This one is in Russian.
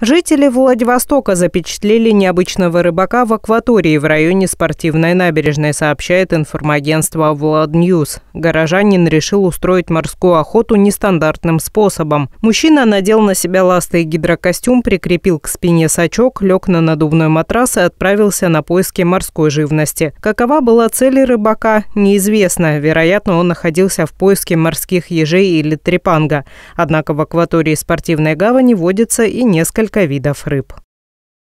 Жители Владивостока запечатлели необычного рыбака в акватории в районе спортивной набережной, сообщает информагентство «Владньюз». Горожанин решил устроить морскую охоту нестандартным способом. Мужчина надел на себя ластый гидрокостюм, прикрепил к спине сачок, лег на надувной матрас и отправился на поиски морской живности. Какова была цель рыбака, неизвестно. Вероятно, он находился в поиске морских ежей или трепанга. Однако в акватории спортивной гавани водится и несколько несколько видов рыб.